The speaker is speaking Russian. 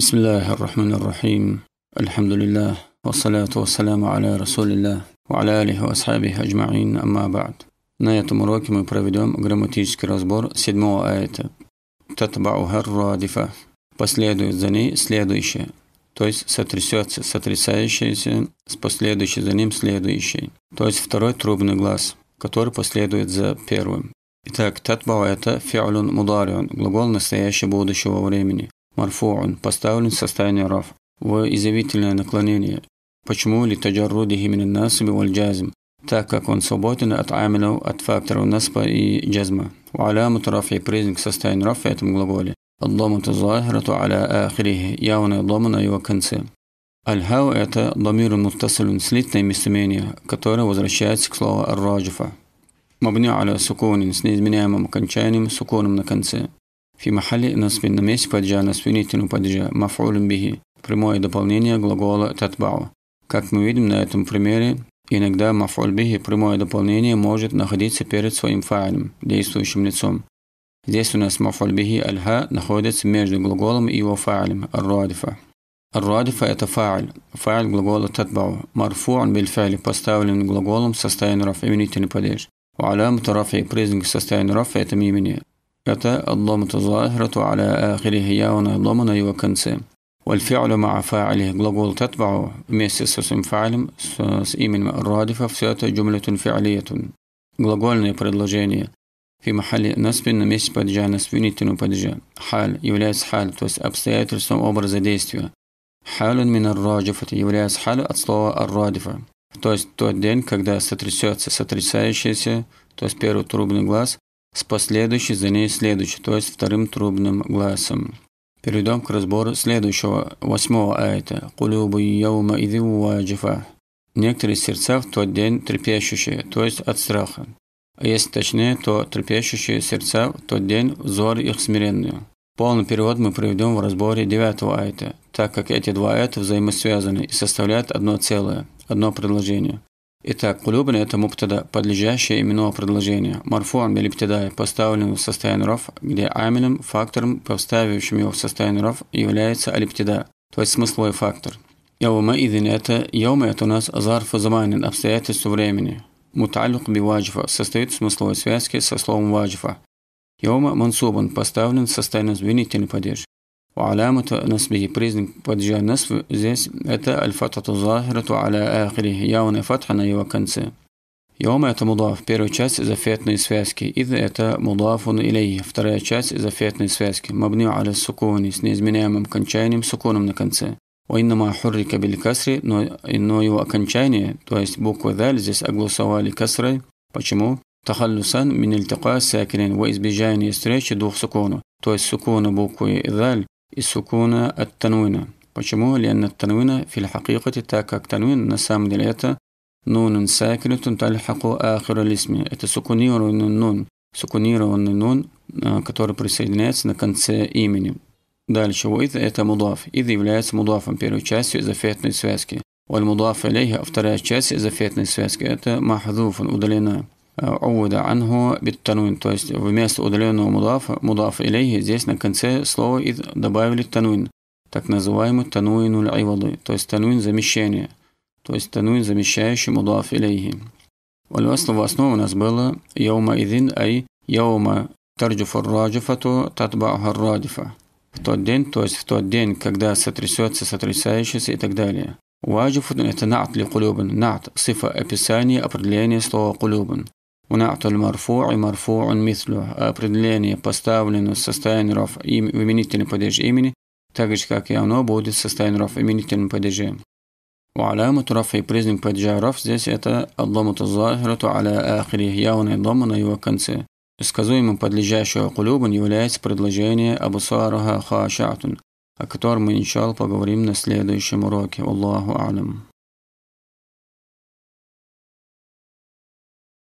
بسم الله الرحمن الرحيم الحمد لله والصلاة والسلام على رسول الله وعلى آله وأصحابه أجمعين أما بعد На этом уроке мы проведем грамматический разбор седьмого аята. Татбаухар радифа. Последует за ней следующее. То есть сотрясется сотрясающееся с последующей за ним следующей. То есть второй трубный глаз, который последует за первым. Итак, татбау это фиалюн мударион, глагол настоящего будущего времени. марфуун поставлен в состояние раф. В изъявительное наклонение. Почему ли таджаррудихи мин насби валь джазм? Так как он свободен от аминов, от факторов наспа и джазма. Валямут рафи признак состояния рафа в этом глаголе. Адламуту захирату аля ахирихи. явное дома на его конце. Аль-Хау – это ламир муттасалюн, слитное местоимение, которое возвращается к слову ар-раджифа. Мабня аля сукунин с неизменяемым окончанием суконом на конце. Фи махали насбин на месте паджа насбинительного паджа мафулин бихи. Прямое дополнение глагола татбау. Как мы видим на этом примере, иногда мафуль бихи прямое дополнение может находиться перед своим фаалем, действующим лицом. Здесь у нас мафуль бихи аль-ха находится между глаголом и его фаалем, ар-радифа. الرادف это فاعل فاعل глагола تتبعه مرفوع بالفعل поставлен глаголом в состоянии رفع именительный падеж وعلامة رفعه признак состояния رفع это имени это الضم تظاهرة على آخره я он ضمана его конце. والفعل مع فاعله глагол تتبع вместе со своим фаилем с именем الرادفة все это جملة فعلية глагольное предложение في محل نصب на месте падежа на свинительном падеже حال является حال то есть обстоятельством образа действия حال من الراجفة является حال от слова الرادفة то есть тот день, когда сотрясется сотрясающийся, то есть первый трубный глаз, с последующей за ней следующей, то есть вторым трубным глазом. Перейдем к разбору следующего, восьмого аята. «Кулюбу яума иди ваджифа». Некоторые сердца в тот день трепещущие, то есть от страха. А если точнее, то трепещущие сердца в тот день взор их смиренную. Полный перевод мы проведем в разборе девятого айта, так как эти два айта взаимосвязаны и составляют одно целое, одно предложение. Итак, кулюбна – это мубтада, подлежащее именного предложения. Марфуан или ибтидай поставлен в состояние ров, где амином, фактором, поставившим его в состояние ров, является алиптида, то есть смысловой фактор. Яума идин – это яума – это у нас зарф заманин, обстоятельство времени. Муталюк би ваджифа – состоит в смысловой связке со словом ваджифа. Яума мансубан – поставлен в состояние звенительный падеж. وعلامة نصبه بريزنج بودجا نصف زيس أتى الفتحة الظاهرة على آخره يون فتحنا وكنسة يوم أتى مضاف بيرو تشاس إذا فيتني سفاسكي إذا أتى مضاف إليه فترى تشاس إذا فيتني سفاسكي مبني على السكون سنيز من أمام كنشاني سكون من كنسة وإنما حرك بالكسر نو إنه يو أكنشاني تويس بوكو ذال زيس أقلو سوالي كسر почему تخلصا من التقاء ساكنين وإز بجاني استريش دوخ سكونه تويس سكون بوكو ذال السكون التنوينة Почему? لأن التنوين في الحقيقة так как تنوين на самом деле это نون ساكنة تلحق آخر الاسم это сукунированный нун сукунированный нун который присоединяется на конце имени Дальше «Уид» – это мудаф. «Ид» является мудафом, первой частью изофетной связки. «Валь мудаф алейха» – вторая часть изофетной связки. Это «махдуфун» – удалена. ауда анху бит То есть вместо удаленного мудафа, мудаф илейхи, здесь на конце слова и добавили тануин. Так называемый тануинуль айвады. То есть тануин замещение. То есть тануин замещающий мудаф илейхи. Валюасла в основу у нас было яума идин ай яума тарджуфа раджуфату татбаха радифа. В тот день, то есть в тот день, когда сотрясется, сотрясающийся и так далее. Ваджифун – это наат ли кулюбан. Наат – сифа описания, определения слова кулюбан. Уна'туль марфу и марфу мислю. Определение поставлено в состоянии ров им, в именительном падеже имени, так же, как и оно будет в состоянии ров в именительном падеже. وعلامة رفع признак падежа ров здесь это الضمة الظاهرة على آخره явная дома на его конце. Сказуемым подлежащего кулюбан является предложение «Абусараха хашатун», о котором мы, иншалл, поговорим на следующем уроке. Аллаху алям.